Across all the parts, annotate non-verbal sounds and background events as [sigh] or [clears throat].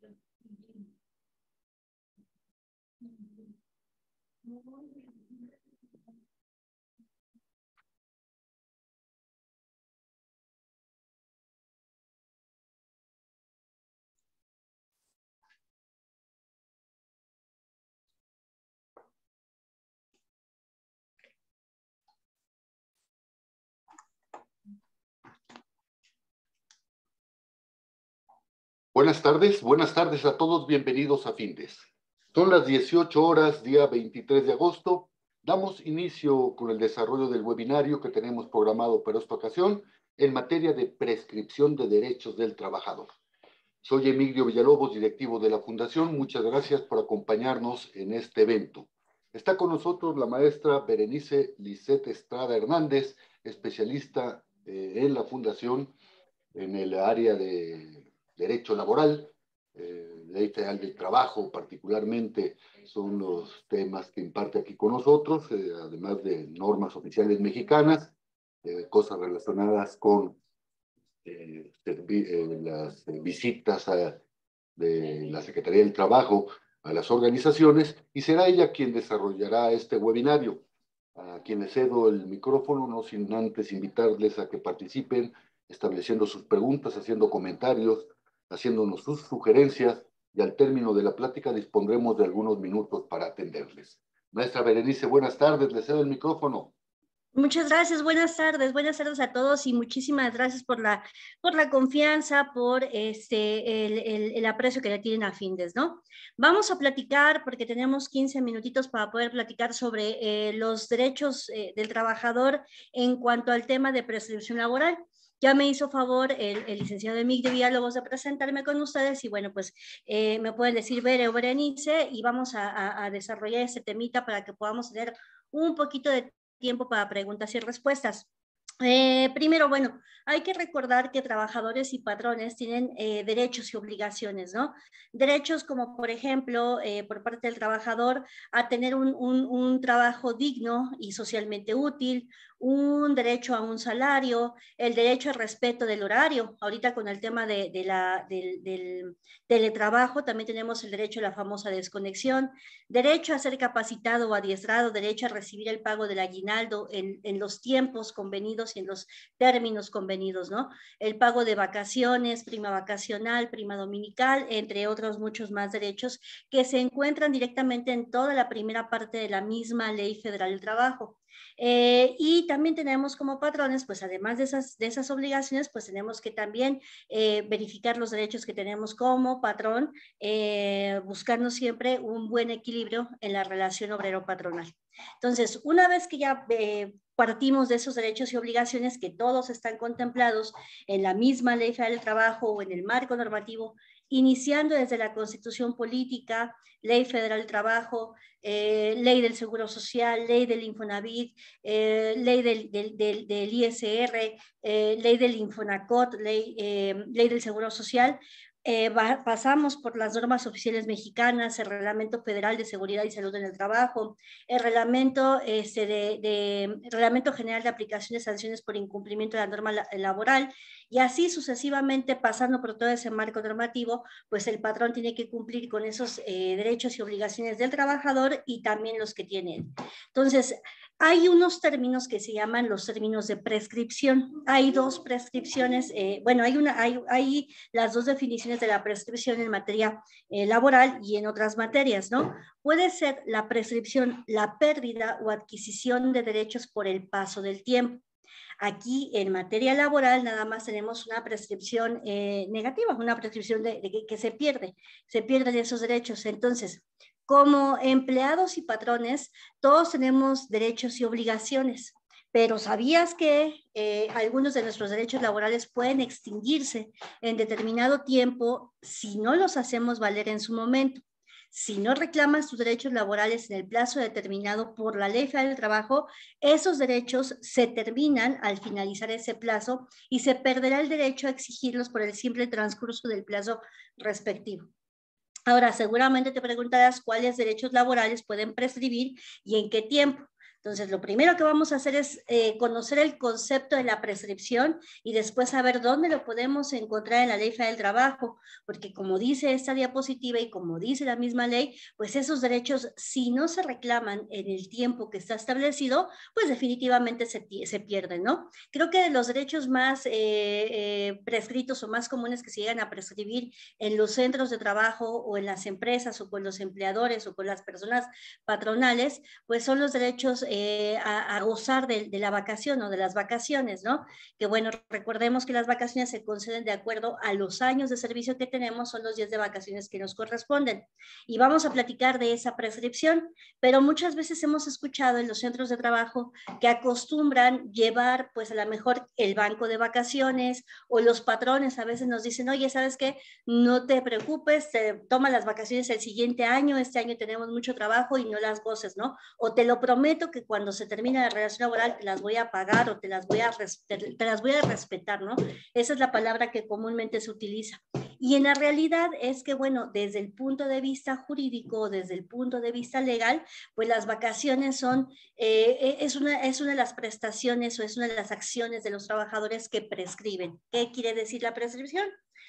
Thank you. Buenas tardes, buenas tardes a todos, bienvenidos a Findes. Son las 18 horas, día 23 de agosto. Damos inicio con el desarrollo del webinario que tenemos programado para esta ocasión en materia de prescripción de derechos del trabajador. Soy Emilio Villalobos, directivo de la Fundación. Muchas gracias por acompañarnos en este evento. Está con nosotros la maestra Berenice Lisette Estrada Hernández, especialista eh, en la Fundación en el área de derecho laboral, eh, ley federal del trabajo particularmente, son los temas que imparte aquí con nosotros, eh, además de normas oficiales mexicanas, eh, cosas relacionadas con eh, eh, las visitas a, de la Secretaría del Trabajo a las organizaciones, y será ella quien desarrollará este webinario. A quienes cedo el micrófono, no sin antes invitarles a que participen, estableciendo sus preguntas, haciendo comentarios, haciéndonos sus sugerencias y al término de la plática dispondremos de algunos minutos para atenderles. Maestra Berenice, buenas tardes, le cedo el micrófono. Muchas gracias, buenas tardes, buenas tardes a todos y muchísimas gracias por la, por la confianza, por este, el, el, aprecio que le tienen a Findes, ¿no? Vamos a platicar, porque tenemos 15 minutitos para poder platicar sobre eh, los derechos eh, del trabajador en cuanto al tema de prescripción laboral ya me hizo favor el, licenciado Emig de Villalobos de presentarme con ustedes y bueno, pues eh, me pueden decir Bere o Berenice y vamos a, desarrollar este temita para que podamos tener un poquito de tiempo para preguntas y respuestas. Eh, primero, bueno, hay que recordar que trabajadores y patrones tienen eh, derechos y obligaciones, ¿no? Derechos como, por ejemplo, por parte del trabajador a tener un, un, trabajo digno y socialmente útil, un derecho a un salario, el derecho al respeto del horario. Ahorita con el tema de, la, del, teletrabajo también tenemos el derecho a la famosa desconexión, derecho a ser capacitado o adiestrado, derecho a recibir el pago del aguinaldo en los tiempos convenidos y en los términos convenidos, ¿no? El pago de vacaciones, prima vacacional, prima dominical, entre otros muchos más derechos que se encuentran directamente en toda la primera parte de la misma ley federal del trabajo. Eh, y también tenemos como patrones, pues además de esas, obligaciones, pues tenemos que también eh, verificar los derechos que tenemos como patrón, eh, buscando siempre un buen equilibrio en la relación obrero-patronal. Entonces, una vez que ya eh, partimos de esos derechos y obligaciones que todos están contemplados en la misma ley federal del trabajo o en el marco normativo iniciando desde la constitución política, ley federal trabajo, eh, ley del seguro social, ley del Infonavit, eh, ley del, ISR, eh, ley del Infonacot, ley, ley del seguro social, eh, pasamos por las normas oficiales mexicanas, el Reglamento Federal de Seguridad y Salud en el Trabajo, el Reglamento, este, General de Aplicación de Sanciones por Incumplimiento de la Norma Laboral, y así sucesivamente pasando por todo ese marco normativo, pues el patrón tiene que cumplir con esos eh, derechos y obligaciones del trabajador y también los que tiene. Entonces, hay unos términos que se llaman los términos de prescripción. Hay dos prescripciones, eh, bueno, hay, una, hay, las dos definiciones de la prescripción en materia eh, laboral y en otras materias, ¿no? Puede ser la prescripción, la pérdida o adquisición de derechos por el paso del tiempo. Aquí en materia laboral nada más tenemos una prescripción eh, negativa, una prescripción de, que, se pierde, se pierden esos derechos. Entonces, como empleados y patrones, todos tenemos derechos y obligaciones, pero ¿sabías que eh, algunos de nuestros derechos laborales pueden extinguirse en determinado tiempo si no los hacemos valer en su momento? Si no reclamas tus derechos laborales en el plazo determinado por la ley federal del trabajo, esos derechos se terminan al finalizar ese plazo y se perderá el derecho a exigirlos por el simple transcurso del plazo respectivo. Ahora, seguramente te preguntarás cuáles derechos laborales pueden prescribir y en qué tiempo. Entonces, lo primero que vamos a hacer es eh, conocer el concepto de la prescripción y después saber dónde lo podemos encontrar en la ley federal del trabajo, porque como dice esta diapositiva y como dice la misma ley, pues esos derechos, si no se reclaman en el tiempo que está establecido, pues definitivamente se, se pierden, ¿no? Creo que los derechos más eh, eh, prescritos o más comunes que se llegan a prescribir en los centros de trabajo o en las empresas o con los empleadores o con las personas patronales, pues son los derechos eh, a, gozar de, la vacación o de las vacaciones, ¿no? Que bueno, recordemos que las vacaciones se conceden de acuerdo a los años de servicio que tenemos, son los días de vacaciones que nos corresponden. Y vamos a platicar de esa prescripción, pero muchas veces hemos escuchado en los centros de trabajo que acostumbran llevar, pues a lo mejor, el banco de vacaciones o los patrones a veces nos dicen, oye, ¿sabes qué? No te preocupes, te toma las vacaciones el siguiente año, este año tenemos mucho trabajo y no las goces, ¿no? O te lo prometo que cuando se termina la relación laboral te las voy a pagar o te las voy a, te, las voy a respetar, ¿no? Esa es la palabra que comúnmente se utiliza. Y en la realidad es que, bueno, desde el punto de vista jurídico, desde el punto de vista legal, pues las vacaciones son, eh, eh, es, una, es una de las prestaciones o es una de las acciones de los trabajadores que prescriben. ¿Qué quiere decir la prescripción?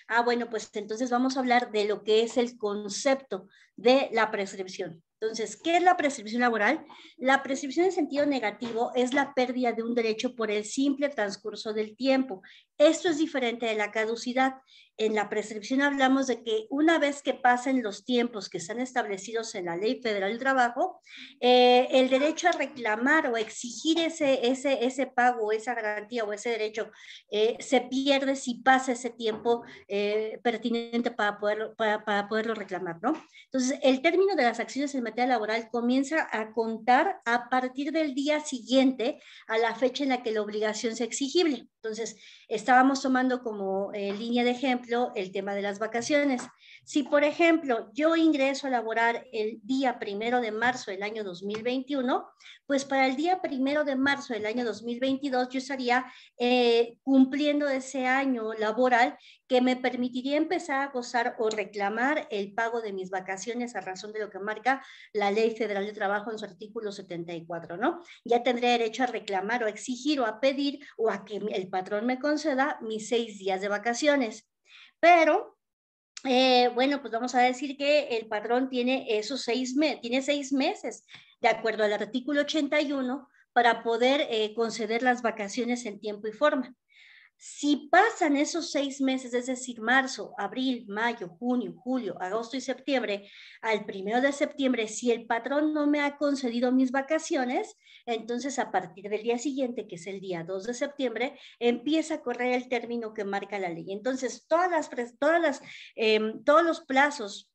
Ah, bueno, pues entonces vamos a hablar de lo que es el concepto de la prescripción. Entonces, ¿qué es la prescripción laboral? La prescripción en sentido negativo es la pérdida de un derecho por el simple transcurso del tiempo. Esto es diferente de la caducidad. En la prescripción hablamos de que una vez que pasen los tiempos que están establecidos en la Ley Federal del Trabajo, eh, el derecho a reclamar o exigir ese, ese, ese pago, esa garantía o ese derecho eh, se pierde si pasa ese tiempo eh, pertinente para poderlo, para, para poderlo reclamar. ¿no? Entonces, el término de las acciones en materia laboral comienza a contar a partir del día siguiente a la fecha en la que la obligación sea exigible. Entonces, estábamos tomando como eh, línea de ejemplo el tema de las vacaciones. Si, por ejemplo, yo ingreso a laborar el día primero de marzo del año 2021, pues para el día primero de marzo del año 2022 yo estaría eh, cumpliendo ese año laboral que me permitiría empezar a gozar o reclamar el pago de mis vacaciones a razón de lo que marca la Ley Federal de Trabajo en su artículo 74, ¿no? Ya tendría derecho a reclamar o exigir o a pedir o a que el patrón me conceda mis seis días de vacaciones. Pero eh, bueno, pues vamos a decir que el patrón tiene esos seis, tiene seis meses, de acuerdo al artículo 81, para poder eh, conceder las vacaciones en tiempo y forma. Si pasan esos seis meses, es decir, marzo, abril, mayo, junio, julio, agosto y septiembre, al primero de septiembre, si el patrón no me ha concedido mis vacaciones, entonces a partir del día siguiente, que es el día 2 de septiembre, empieza a correr el término que marca la ley. Entonces, todas todas em, todos los plazos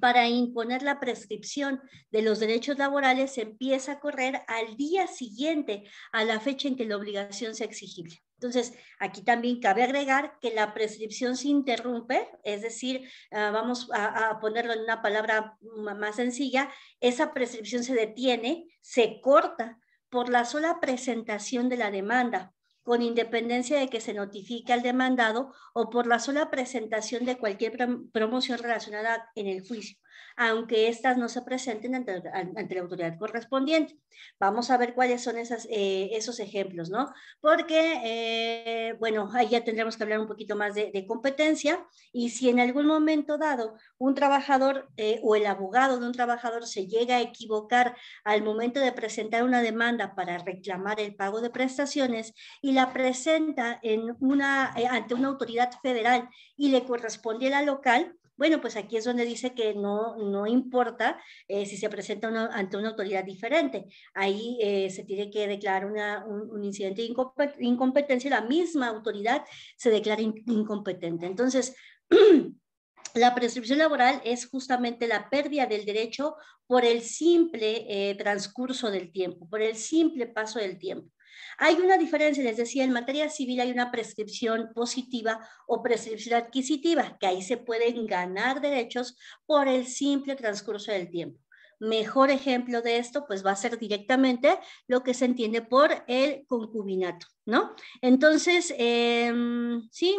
para imponer la prescripción de los derechos laborales empieza a correr al día siguiente a la fecha en que la obligación sea exigible. Entonces, aquí también cabe agregar que la prescripción se interrumpe, es decir, ah, vamos a, ponerlo en una palabra más sencilla, esa prescripción se detiene, se corta por la sola presentación de la demanda, con independencia de que se notifique al demandado o por la sola presentación de cualquier promoción relacionada en el juicio aunque éstas no se presenten ante, la autoridad correspondiente. Vamos a ver cuáles son eh, esos ejemplos, ¿no? Porque, eh, bueno, ahí ya tendremos que hablar un poquito más de, competencia y si en algún momento dado un trabajador eh, o el abogado de un trabajador se llega a equivocar al momento de presentar una demanda para reclamar el pago de prestaciones y la presenta en ante una autoridad federal y le corresponde a la local, bueno, pues aquí es donde dice que no, no importa eh, si se presenta ante una autoridad diferente. Ahí eh, se tiene que declarar un, incidente de incompetencia y la misma autoridad se declara incompetente. Entonces, [clears throat] La prescripción laboral es justamente la pérdida del derecho por el simple eh, transcurso del tiempo, por el simple paso del tiempo. Hay una diferencia, les decía, en materia civil hay una prescripción positiva o prescripción adquisitiva, que ahí se pueden ganar derechos por el simple transcurso del tiempo. Mejor ejemplo de esto, pues va a ser directamente lo que se entiende por el concubinato, ¿no? Entonces, em, sí,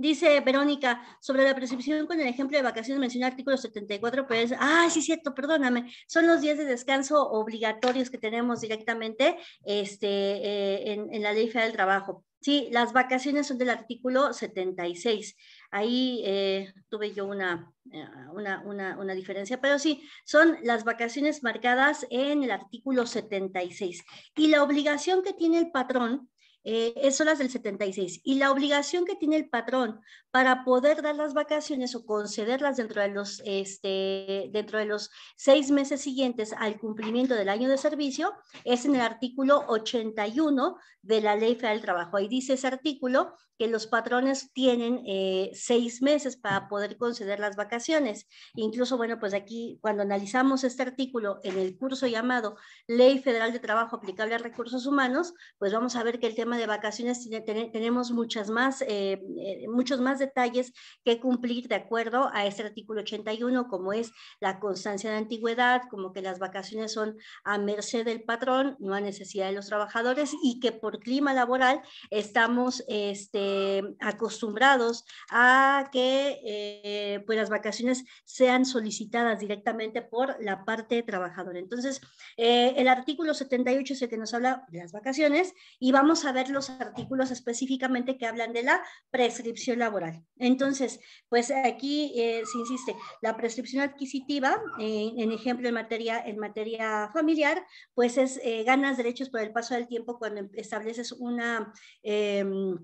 Dice Verónica, sobre la percepción con el ejemplo de vacaciones menciona artículo 74, pues, ah, sí, cierto, perdóname, son los días de descanso obligatorios que tenemos directamente este, eh, en, en, la Ley Federal del Trabajo. Sí, las vacaciones son del artículo 76. Ahí eh, tuve yo una, eh, una, una, una, diferencia, pero sí, son las vacaciones marcadas en el artículo 76. Y la obligación que tiene el patrón eh, son las del 76. Y la obligación que tiene el patrón para poder dar las vacaciones o concederlas dentro de los, este, dentro de los seis meses siguientes al cumplimiento del año de servicio es en el artículo 81 de la Ley Federal de Trabajo. Ahí dice ese artículo que los patrones tienen eh, seis meses para poder conceder las vacaciones. Incluso, bueno, pues aquí cuando analizamos este artículo en el curso llamado Ley Federal de Trabajo aplicable a recursos humanos, pues vamos a ver que el tema de vacaciones tenemos muchas más, eh, eh, muchos más detalles que cumplir de acuerdo a este artículo 81, como es la constancia de antigüedad, como que las vacaciones son a merced del patrón, no a necesidad de los trabajadores y que por clima laboral estamos este, acostumbrados a que eh, pues las vacaciones sean solicitadas directamente por la parte trabajadora. Entonces, el artículo 78 es el que nos habla de las vacaciones y vamos a los artículos específicamente que hablan de la prescripción laboral. Entonces, pues aquí eh, se insiste, la prescripción adquisitiva, eh, en ejemplo materia, en materia familiar, pues es eh, ganas derechos por el paso del tiempo cuando estableces una... Em,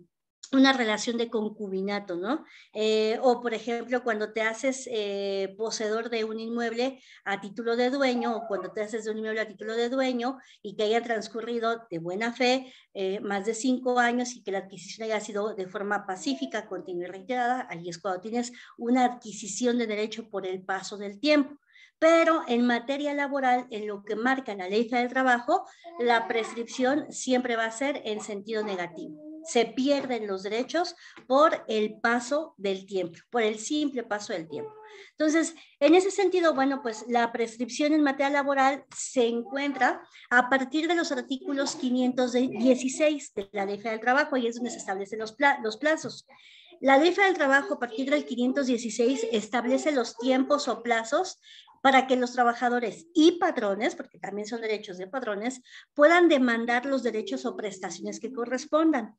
una relación de concubinato, ¿no? Eh, o, por ejemplo, cuando te haces eh, poseedor de un inmueble a título de dueño, o cuando te haces de un inmueble a título de dueño y que haya transcurrido de buena fe eh, más de cinco años y que la adquisición haya sido de forma pacífica, continua y reiterada, ahí es cuando tienes una adquisición de derecho por el paso del tiempo. Pero en materia laboral, en lo que marca la ley del trabajo, la prescripción siempre va a ser en sentido negativo se pierden los derechos por el paso del tiempo, por el simple paso del tiempo. Entonces, en ese sentido, bueno, pues la prescripción en materia laboral se encuentra a partir de los artículos 516 de la Ley Federal del Trabajo y es donde se establecen los, los plazos. La Ley Federal del Trabajo, a partir del 516, establece los tiempos o plazos para que los trabajadores y patrones, porque también son derechos de patrones, puedan demandar los derechos o prestaciones que correspondan.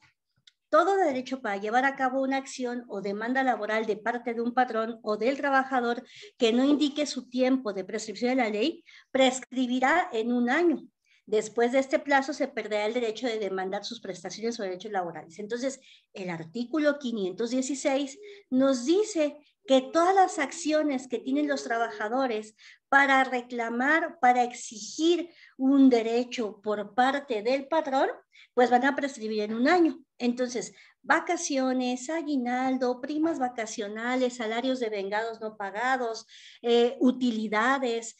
Todo derecho para llevar a cabo una acción o demanda laboral de parte de un patrón o del trabajador que no indique su tiempo de prescripción de la ley prescribirá en un año Después de este plazo se perderá el derecho de demandar sus prestaciones o derechos laborales. Entonces, el artículo 516 nos dice que todas las acciones que tienen los trabajadores para reclamar, para exigir un derecho por parte del patrón, pues van a prescribir en un año. Entonces, vacaciones, aguinaldo, primas vacacionales, salarios de vengados no pagados, eh, utilidades,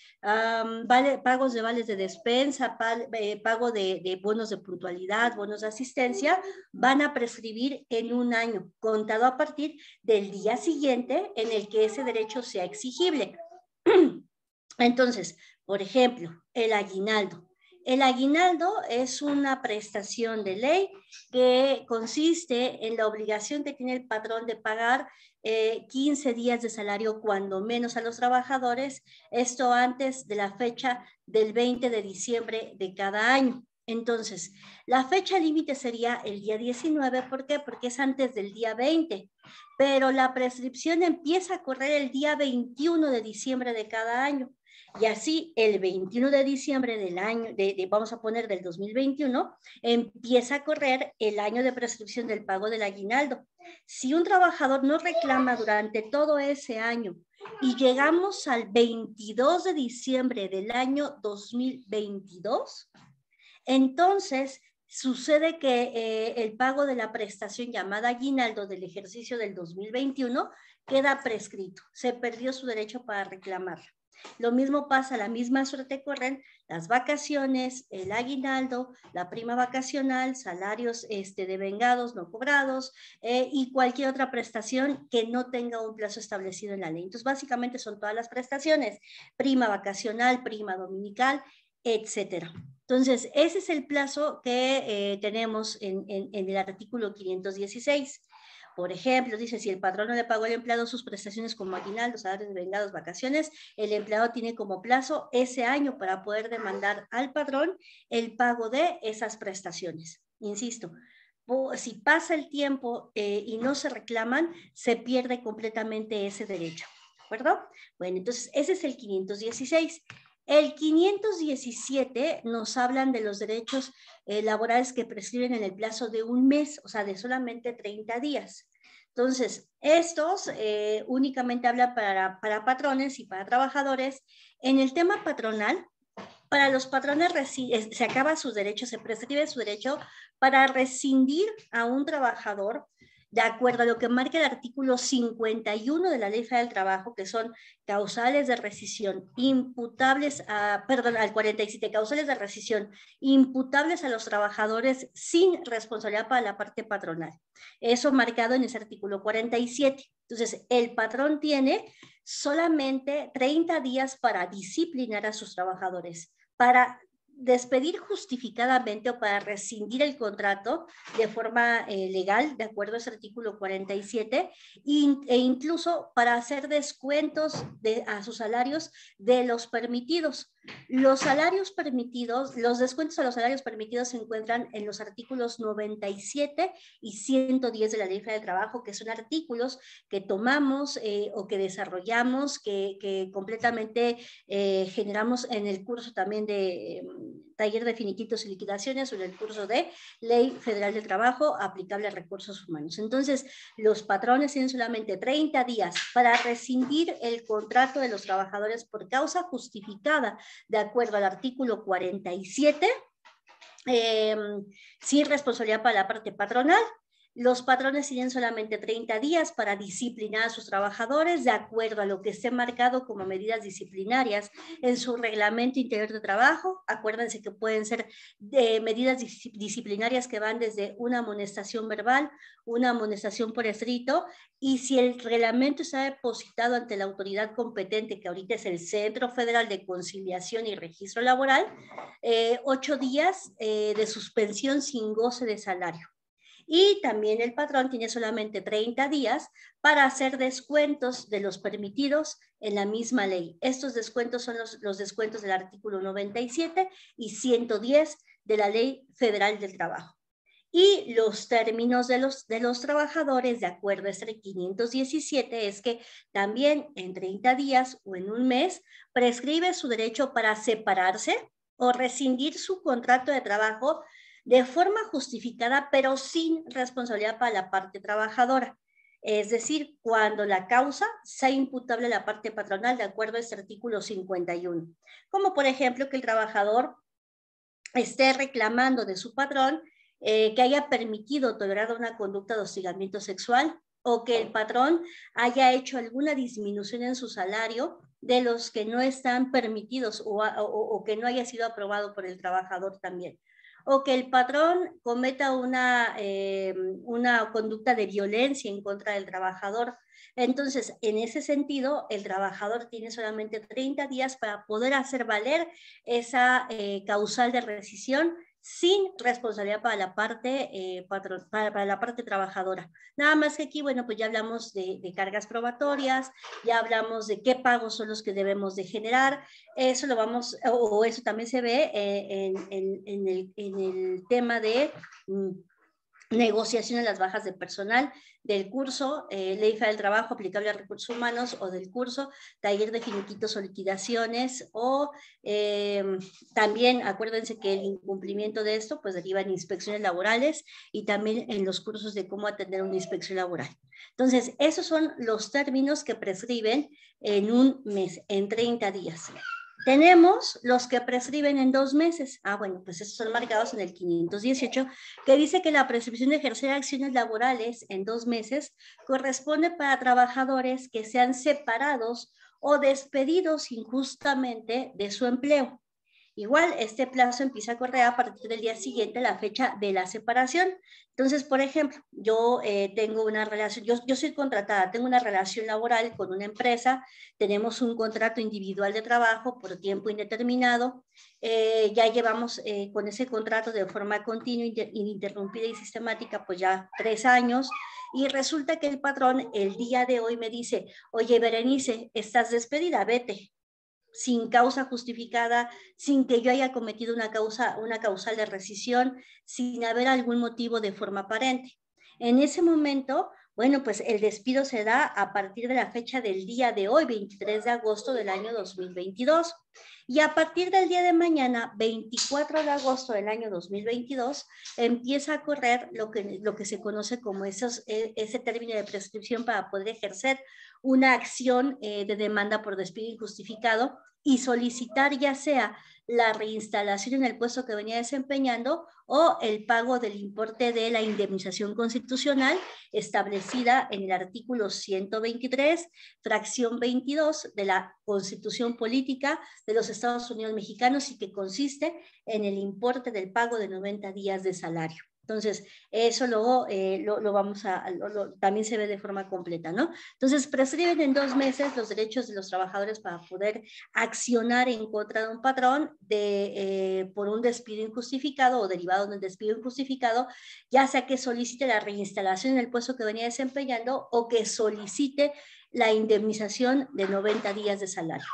pagos de vales de despensa, eh, pago de, de, bonos de puntualidad, bonos de asistencia, van a prescribir en un año, contado a partir del día siguiente en el que ese derecho sea exigible. [clears throat] Entonces, por ejemplo, el aguinaldo. El aguinaldo es una prestación de ley que consiste en la obligación de tener el patrón de pagar 15 eh, días de salario cuando menos a los trabajadores, esto antes de la fecha del 20 de diciembre de cada año. Entonces, la fecha límite sería el día 19, ¿por qué? Porque es antes del día 20, pero la prescripción empieza a correr el día 21 de diciembre de cada año. Y así el 21 de diciembre del año, de, vamos a poner del 2021, empieza a correr el año de prescripción del pago del aguinaldo. Si un trabajador no reclama durante todo ese año y llegamos al 22 de diciembre del año 2022, entonces sucede que eh, el pago de la prestación llamada aguinaldo del ejercicio del 2021 queda prescrito. Se perdió su derecho para reclamarla. Lo mismo pasa, la misma suerte corren las vacaciones, el aguinaldo, la prima vacacional, salarios este, vengados no cobrados eh, y cualquier otra prestación que no tenga un plazo establecido en la ley. Entonces, básicamente son todas las prestaciones, prima vacacional, prima dominical, etcétera. Entonces, ese es el plazo que eh, tenemos en, en el artículo 516. Por ejemplo, dice, si el patrón no le pagó al empleado sus prestaciones como los salarios vengados, vacaciones, el empleado tiene como plazo ese año para poder demandar al patrón el pago de esas prestaciones. Insisto, si pasa el tiempo eh, y no se reclaman, se pierde completamente ese derecho. ¿De acuerdo? Bueno, entonces ese es el 516. El 517 nos hablan de los derechos eh, laborales que prescriben en el plazo de un mes, o sea, de solamente 30 días. Entonces, estos eh, únicamente hablan para, patrones y para trabajadores. En el tema patronal, para los patrones se acaba sus derechos, se prescribe su derecho para rescindir a un trabajador de acuerdo a lo que marca el artículo 51 de la Ley Federal del Trabajo, que son causales de rescisión imputables a, perdón, al 47, causales de rescisión imputables a los trabajadores sin responsabilidad para la parte patronal. Eso marcado en ese artículo 47. Entonces, el patrón tiene solamente 30 días para disciplinar a sus trabajadores, para despedir justificadamente o para rescindir el contrato de forma eh, legal, de acuerdo a ese artículo 47, e incluso para hacer descuentos a sus salarios de los permitidos. Los salarios permitidos, los descuentos a los salarios permitidos se encuentran en los artículos 97 y 110 de la Ley Federal de Trabajo, que son artículos que tomamos eh, o que desarrollamos, que, completamente eh, generamos en el curso también de mm, taller de finiquitos y liquidaciones o en el curso de Ley Federal del Trabajo aplicable a recursos humanos. Entonces, los patrones tienen solamente 30 días para rescindir el contrato de los trabajadores por causa justificada de acuerdo al artículo 47, eh, sin responsabilidad para la parte patronal, los patrones tienen solamente 30 días para disciplinar a sus trabajadores de acuerdo a lo que esté marcado como medidas disciplinarias en su reglamento interior de trabajo. Acuérdense que pueden ser de eh, medidas disciplinarias que van desde una amonestación verbal, una amonestación por escrito, y si el reglamento está depositado ante la autoridad competente, que ahorita es el Centro Federal de Conciliación y Registro Laboral, eh, ocho días eh, de suspensión sin goce de salario. Y también el patrón tiene solamente 30 días para hacer descuentos de los permitidos en la misma ley. Estos descuentos son los, descuentos del artículo 97 y 110 de la Ley Federal del Trabajo y los términos de los, de los trabajadores, de acuerdo a este 517, es que también en 30 días o en un mes prescribe su derecho para separarse o rescindir su contrato de trabajo de forma justificada, pero sin responsabilidad para la parte trabajadora. Es decir, cuando la causa sea imputable a la parte patronal de acuerdo a este artículo 51. Como por ejemplo que el trabajador esté reclamando de su patrón eh, que haya permitido tolerar una conducta de hostigamiento sexual o que el patrón haya hecho alguna disminución en su salario de los que no están permitidos o que no haya sido aprobado por el trabajador también o que el patrón cometa una, eh, una conducta de violencia en contra del trabajador. Entonces, en ese sentido, el trabajador tiene solamente 30 días para poder hacer valer esa eh, causal de rescisión sin responsabilidad para la parte, eh, para, la parte trabajadora. Nada más que aquí, bueno, pues ya hablamos de, cargas probatorias, ya hablamos de qué pagos son los que debemos de generar, eso lo vamos, o, eso también se ve eh, en, en, el, en, el, tema de... Mm, negociación en las bajas de personal del curso, eh, Ley ley del trabajo aplicable a recursos humanos o del curso, taller de finiquitos o liquidaciones, o eh, también acuérdense que el incumplimiento de esto pues deriva en inspecciones laborales y también en los cursos de cómo atender una inspección laboral. Entonces, esos son los términos que prescriben en un mes, en 30 días. Tenemos los que prescriben en dos meses. Ah, bueno, pues estos son marcados en el 518, que dice que la prescripción de ejercer acciones laborales en dos meses corresponde para trabajadores que sean separados o despedidos injustamente de su empleo Igual, este plazo empieza a correr a partir del día siguiente la fecha de la separación. Entonces, por ejemplo, yo eh, tengo una relación, yo, soy contratada, tengo una relación laboral con una empresa, tenemos un contrato individual de trabajo por tiempo indeterminado, eh, ya llevamos eh, con ese contrato de forma continua, ininterrumpida y sistemática, pues ya tres años. Y resulta que el patrón el día de hoy me dice, oye, Berenice, estás despedida, vete sin causa justificada, sin que yo haya cometido una causa, una causal de rescisión, sin haber algún motivo de forma aparente. En ese momento, bueno, pues el despido se da a partir de la fecha del día de hoy, 23 de agosto del año 2022. Y a partir del día de mañana, 24 de agosto del año 2022, empieza a correr lo que, lo que se conoce como e, ese término de prescripción para poder ejercer una acción eh, de demanda por despido injustificado y solicitar ya sea la reinstalación en el puesto que venía desempeñando o el pago del importe de la indemnización constitucional establecida en el artículo 123, fracción 22 de la Constitución Política de los Estados Unidos Mexicanos y que consiste en el importe del pago de 90 días de salario. Entonces, eso luego eh, lo, lo, vamos a, también se ve de forma completa, ¿no? Entonces, prescriben en dos meses los derechos de los trabajadores para poder accionar en contra de un patrón de, eh, por un despido injustificado o derivado de un despido injustificado, ya sea que solicite la reinstalación en el puesto que venía desempeñando o que solicite la indemnización de 90 días de salario.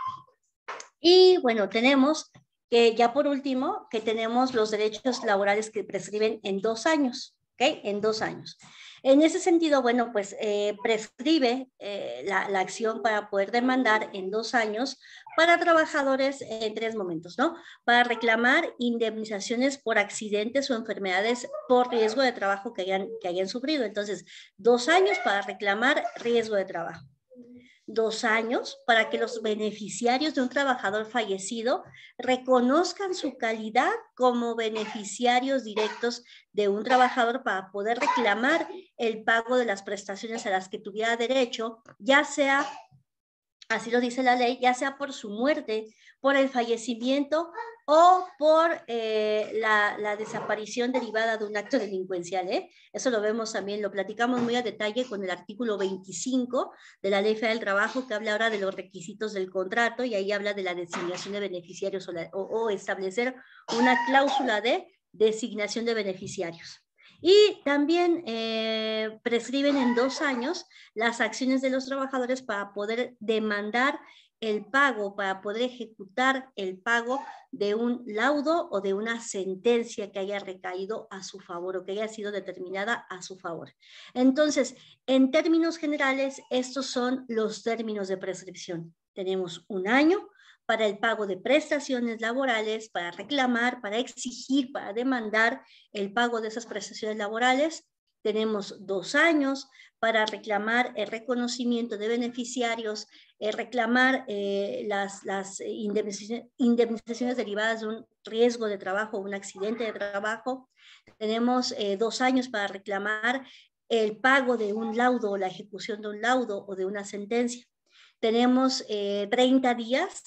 Y bueno, tenemos que ya por último, que tenemos los derechos laborales que prescriben en dos años, ¿ok? En dos años. En ese sentido, bueno, pues eh, prescribe eh, la, acción para poder demandar en dos años para trabajadores en tres momentos, ¿no? Para reclamar indemnizaciones por accidentes o enfermedades por riesgo de trabajo que que hayan sufrido. Entonces, dos años para reclamar riesgo de trabajo dos años para que los beneficiarios de un trabajador fallecido reconozcan su calidad como beneficiarios directos de un trabajador para poder reclamar el pago de las prestaciones a las que tuviera derecho, ya sea así lo dice la ley, ya sea por su muerte, por el fallecimiento o por eh, la, desaparición derivada de un acto delincuencial. ¿eh? Eso lo vemos también, lo platicamos muy a detalle con el artículo 25 de la Ley Federal del Trabajo, que habla ahora de los requisitos del contrato y ahí habla de la designación de beneficiarios o establecer una cláusula de designación de beneficiarios. Y también eh, prescriben en dos años las acciones de los trabajadores para poder demandar el pago, para poder ejecutar el pago de un laudo o de una sentencia que haya recaído a su favor o que haya sido determinada a su favor. Entonces, en términos generales, estos son los términos de prescripción. Tenemos un año, para el pago de prestaciones laborales, para reclamar, para exigir, para demandar el pago de esas prestaciones laborales. Tenemos dos años para reclamar el reconocimiento de beneficiarios, reclamar eh, las, eh, indemnizaciones, derivadas de un riesgo de trabajo, un accidente de trabajo. Tenemos eh, dos años para reclamar el pago de un laudo o la ejecución de un laudo o de una sentencia. Tenemos 30 días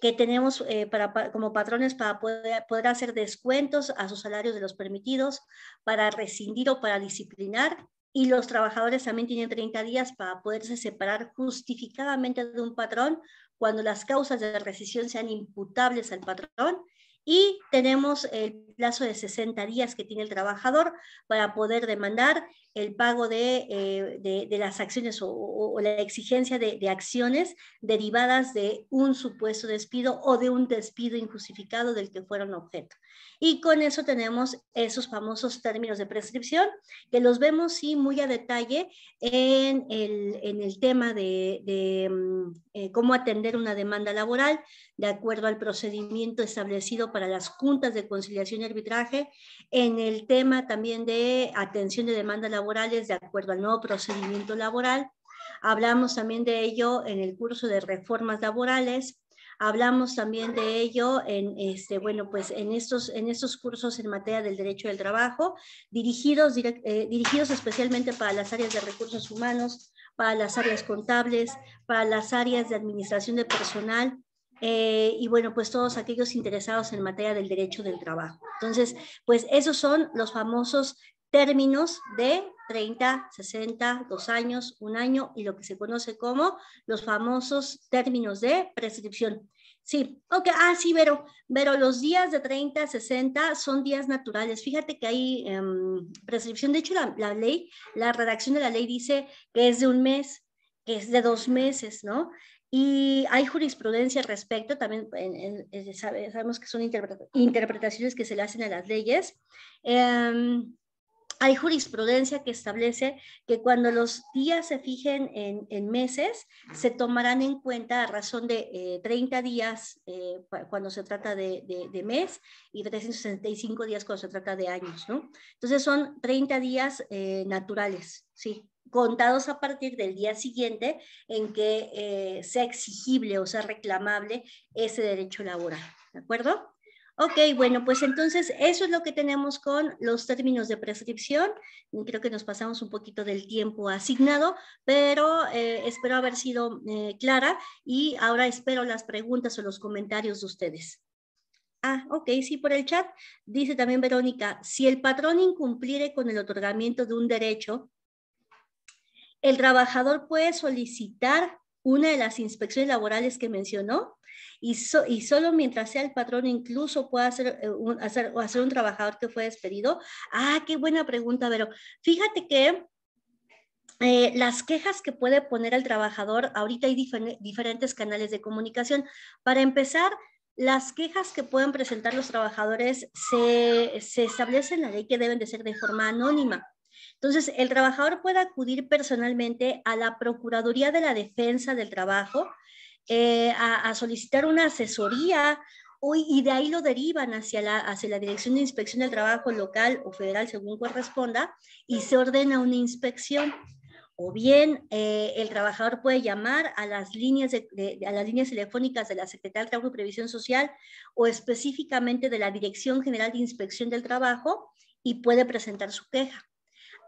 que tenemos eh, como patrones para poder, hacer descuentos a sus salarios de los permitidos, para rescindir o para disciplinar. Y los trabajadores también tienen 30 días para poderse separar justificadamente de un patrón cuando las causas de la rescisión sean imputables al patrón. Y tenemos el plazo de 60 días que tiene el trabajador para poder demandar el pago de, eh, de, de las acciones o, o, la exigencia de, de, acciones derivadas de un supuesto despido o de un despido injustificado del que fueron objeto. Y con eso tenemos esos famosos términos de prescripción que los vemos sí muy a detalle en el, en el tema de, mm, eh, cómo atender una demanda laboral de acuerdo al procedimiento establecido para las juntas de conciliación y arbitraje, en el tema también de atención de demanda laboral laborales de acuerdo al nuevo procedimiento laboral. Hablamos también de ello en el curso de reformas laborales. Hablamos también de ello en, este, bueno, pues en, estos, en estos cursos en materia del derecho del trabajo, dirigidos, eh, dirigidos especialmente para las áreas de recursos humanos, para las áreas contables, para las áreas de administración de personal, eh, y bueno, pues todos aquellos interesados en materia del derecho del trabajo. Entonces, pues esos son los famosos términos de 30, 60, 2 años, 1 año y lo que se conoce como los famosos términos de prescripción. Sí, ok, ah, sí, pero, pero los días de 30 60 son días naturales. Fíjate que hay em, prescripción, de hecho la, ley, la redacción de la ley dice que es de un mes, que es de dos meses, ¿no? Y hay jurisprudencia al respecto, también sabemos que son interpretaciones que se le hacen a las leyes. Eh, hay jurisprudencia que establece que cuando los días se fijen en, meses, se tomarán en cuenta a razón de 30 eh, días eh, cuando se trata de, de, mes y 365 días cuando se trata de años, ¿no? Entonces son 30 días eh, naturales, ¿sí? contados a partir del día siguiente en que sea exigible o sea reclamable ese derecho laboral, ¿de acuerdo? Ok, bueno, pues entonces eso es lo que tenemos con los términos de prescripción. Creo que nos pasamos un poquito del tiempo asignado, pero eh, espero haber sido eh, clara y ahora espero las preguntas o los comentarios de ustedes. Ah, ok, sí, por el chat. Dice también Verónica, si el patrón incumpliere con el otorgamiento de un derecho, el trabajador puede solicitar una de las inspecciones laborales que mencionó y, solo mientras sea el patrón incluso pueda hacer eh, un, hacer, un trabajador que fue despedido. Ah, qué buena pregunta, pero fíjate que eh, las quejas que puede poner el trabajador, ahorita hay diferentes canales de comunicación. Para empezar, las quejas que pueden presentar los trabajadores se, se establece en la ley que deben de ser de forma anónima. Entonces, el trabajador puede acudir personalmente a la Procuraduría de la Defensa del Trabajo eh, a, solicitar una asesoría y de ahí lo derivan hacia la, hacia la Dirección de Inspección del Trabajo local o federal, según corresponda, y se ordena una inspección. O bien eh, el trabajador puede llamar a las, líneas a las líneas telefónicas de la Secretaría de Trabajo y Previsión Social o específicamente de la Dirección General de Inspección del Trabajo y puede presentar su queja.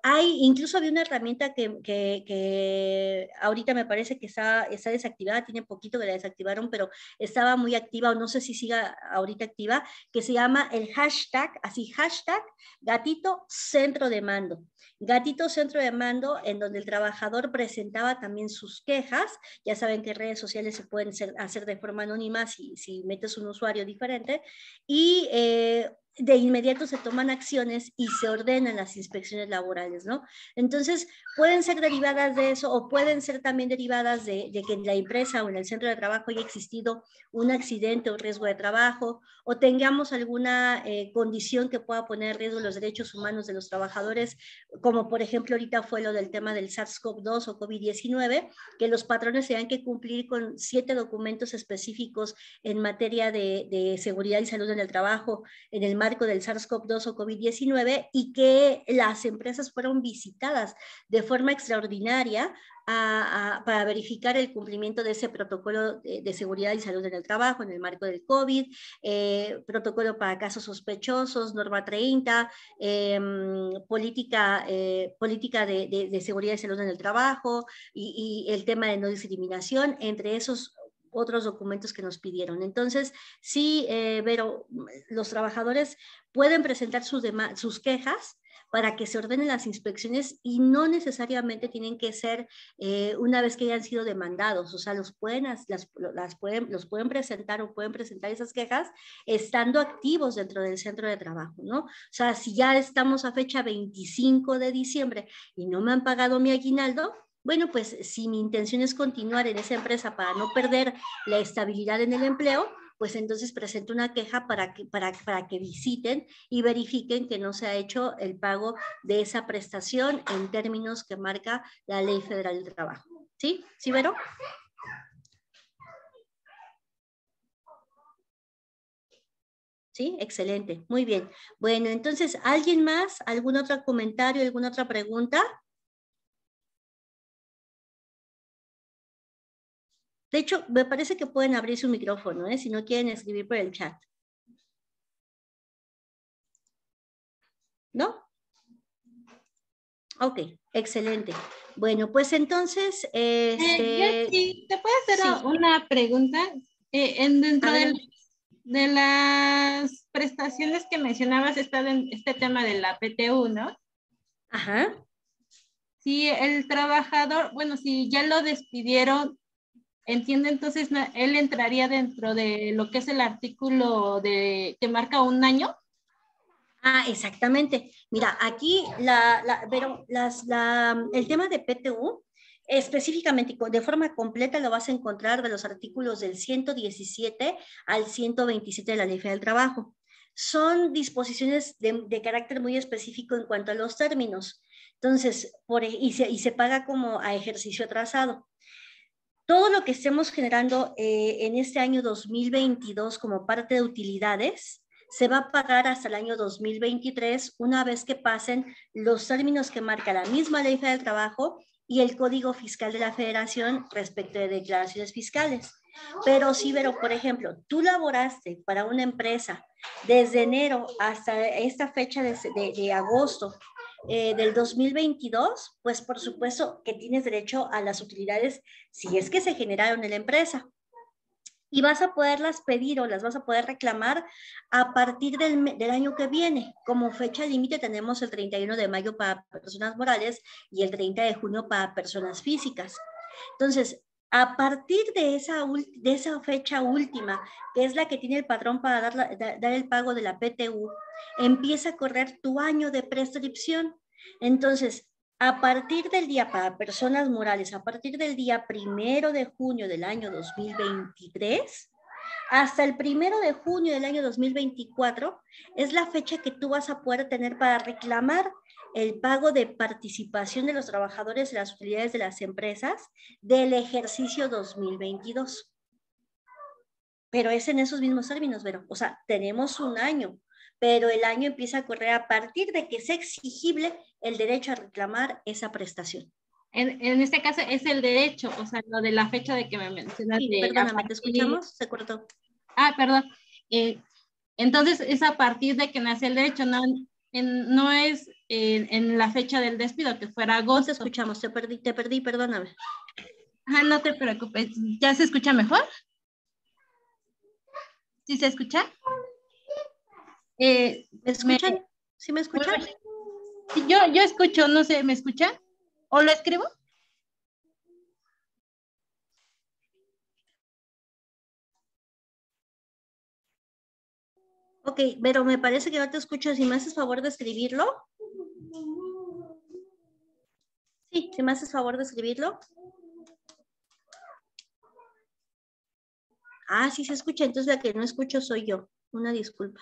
Hay, incluso había una herramienta que, que, que ahorita me parece que está, está, desactivada, tiene poquito que la desactivaron, pero estaba muy activa, o no sé si siga ahorita activa, que se llama el hashtag, así hashtag gatito centro de mando. Gatito centro de mando, en donde el trabajador presentaba también sus quejas. Ya saben que redes sociales se pueden hacer de forma anónima si, si metes un usuario diferente. Y eh, de inmediato se toman acciones y se ordenan las inspecciones laborales, ¿no? Entonces, pueden ser derivadas de eso o pueden ser también derivadas de, que en la empresa o en el centro de trabajo haya existido un accidente o riesgo de trabajo o tengamos alguna eh, condición que pueda poner en riesgo los derechos humanos de los trabajadores, como por ejemplo ahorita fue lo del tema del SARS-CoV-2 o COVID-19, que los patrones tengan que cumplir con siete documentos específicos en materia de, de seguridad y salud en el trabajo, en el marco del SARS-CoV-2 o COVID-19 y que las empresas fueron visitadas de forma extraordinaria para verificar el cumplimiento de ese protocolo de, seguridad y salud en el trabajo en el marco del COVID, eh, protocolo para casos sospechosos, norma 30, em, política, eh, política de, seguridad y salud en el trabajo y, y el tema de no discriminación, entre esos otros documentos que nos pidieron. Entonces, sí, pero eh, los trabajadores pueden presentar sus, sus quejas para que se ordenen las inspecciones y no necesariamente tienen que ser eh, una vez que hayan sido demandados, o sea, los pueden, las, las pueden, los pueden presentar o pueden presentar esas quejas estando activos dentro del centro de trabajo, ¿no? O sea, si ya estamos a fecha 25 de diciembre y no me han pagado mi aguinaldo, bueno, pues si mi intención es continuar en esa empresa para no perder la estabilidad en el empleo, pues entonces presento una queja para que, para, que visiten y verifiquen que no se ha hecho el pago de esa prestación en términos que marca la Ley Federal del Trabajo. ¿Sí? ¿Sí, Vero? ¿Sí? Excelente. Muy bien. Bueno, entonces, ¿alguien más? ¿Algún otro comentario? ¿Alguna otra pregunta? De hecho, me parece que pueden abrir su micrófono, ¿eh? si no quieren escribir por el chat. ¿No? Ok, excelente. Bueno, pues entonces... Este, eh, ¿Te puedo hacer una pregunta? Eh, en dentro de, las prestaciones que mencionabas está en este tema de la PTU, ¿no? Ajá. Si el trabajador, bueno, si ya lo despidieron Entiende, entonces él entraría dentro de lo que es el artículo de que marca un año. Ah, exactamente. Mira, aquí la, pero el tema de PTU específicamente de forma completa lo vas a encontrar de los artículos del 117 al 127 de la Ley Federal del Trabajo. Son disposiciones de, carácter muy específico en cuanto a los términos. Entonces, por, e, y, se, y se paga como a ejercicio atrasado todo lo que estemos generando eh, en este año 2022 como parte de utilidades se va a pagar hasta el año 2023 una vez que pasen los términos que marca la misma ley del trabajo y el Código Fiscal de la Federación respecto de declaraciones fiscales. Pero sí, pero por ejemplo, tú laboraste para una empresa desde enero hasta esta fecha de, de agosto eh, del 2022, pues por supuesto que tienes derecho a las utilidades si es que se generaron en la empresa. Y vas a poderlas pedir o las vas a poder reclamar a partir del, del año que viene. Como fecha límite tenemos el 31 de mayo para personas morales y el 30 de junio para personas físicas. Entonces, a partir de esa, de esa fecha última, que es la que tiene el patrón para dar, dar el pago de la PTU, empieza a correr tu año de prescripción. Entonces, a partir del día para personas morales, a partir del día primero de junio del año 2023, hasta el primero de junio del año 2024 es la fecha que tú vas a poder tener para reclamar el pago de participación de los trabajadores en las utilidades de las empresas del ejercicio 2022. Pero es en esos mismos términos, pero O sea, tenemos un año, pero el año empieza a correr a partir de que es exigible el derecho a reclamar esa prestación. En, en este caso es el derecho, o sea, lo de la fecha de que me mencionaste. Sí, ¿te escuchamos? Se cortó. Ah, perdón. Eh, entonces es a partir de que nace el derecho, no no es en, la fecha del despido, que fuera agosto. No te escuchamos, te perdí, te perdí, perdóname. Ah, no te preocupes. ¿Ya se escucha mejor? ¿Sí se escucha? escuchan? ¿Sí me escuchan? Yo, yo escucho, no sé, ¿me escucha? ¿O lo escribo? Ok, pero me parece que no te escucho. Si me haces favor de escribirlo. Sí, si me haces favor de escribirlo. Ah, sí se escucha. Entonces la que no escucho soy yo. Una disculpa.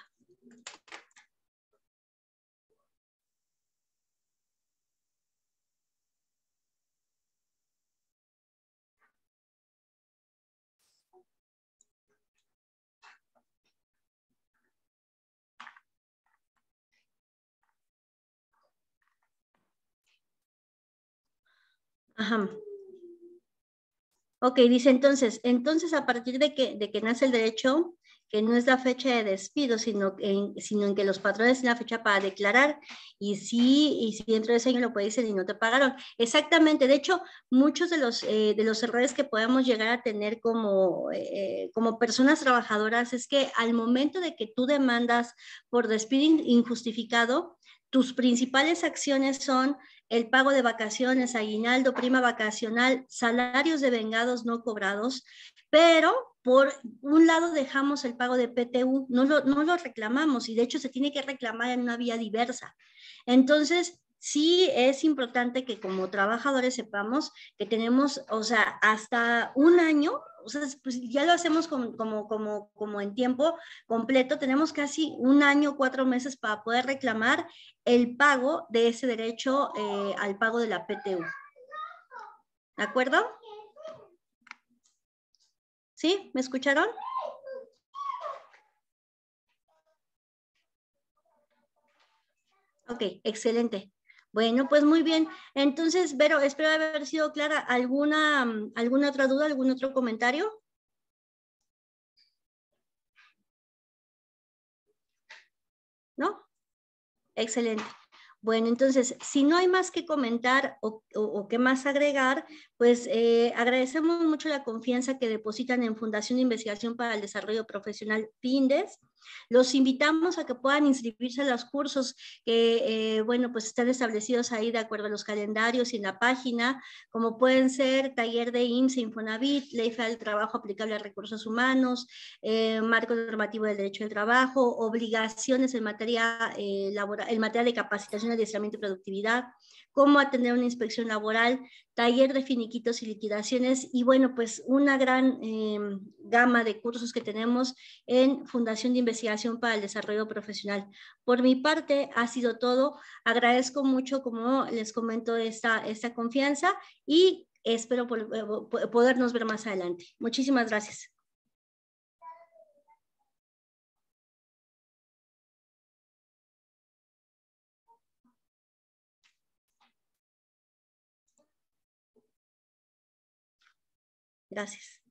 Ajá. Ok, dice entonces, entonces a partir de que, de que nace el derecho, que no es la fecha de despido, sino en, sino en que los patrones tienen la fecha para declarar y si, y si dentro de ese año lo decir y no te pagaron. Exactamente, de hecho, muchos de los, eh, de los errores que podemos llegar a tener como, eh, como personas trabajadoras es que al momento de que tú demandas por despido injustificado, tus principales acciones son el pago de vacaciones, aguinaldo, prima vacacional, salarios de vengados no cobrados, pero por un lado dejamos el pago de PTU, no lo, no lo reclamamos y de hecho se tiene que reclamar en una vía diversa. Entonces, sí es importante que como trabajadores sepamos que tenemos, o sea, hasta un año, o sea, pues, ya lo hacemos como, como, en tiempo completo, tenemos casi un año, cuatro meses para poder reclamar el pago de ese derecho eh, al pago de la PTU. ¿De acuerdo? ¿Sí? ¿Me escucharon? Ok, excelente. Bueno, pues muy bien. Entonces, Vero, espero haber sido clara. ¿Alguna, mm, alguna otra duda, algún otro comentario? ¿No? Excelente. Bueno, entonces, si no hay más que comentar o, qué más agregar, pues eh, agradecemos mucho la confianza que depositan en Fundación de Investigación para el Desarrollo Profesional, PINDES. Los invitamos a que puedan inscribirse a los cursos que, eh, bueno, pues están establecidos ahí de acuerdo a los calendarios y en la página, como pueden ser taller de IMSS, e Infonavit, Ley Federal del Trabajo aplicable a recursos humanos, eh, marco normativo del derecho del trabajo, obligaciones en materia, eh, laboral, en materia de capacitación, adiestramiento y productividad, cómo atender una inspección laboral, taller de finiquitos y liquidaciones y bueno, pues una gran gama de cursos que tenemos en Fundación de Investigación para el desarrollo profesional. Por mi parte, ha sido todo. Agradezco mucho, como les comento, esta, esta confianza y espero eh, podernos ver más adelante. Muchísimas gracias. Gracias.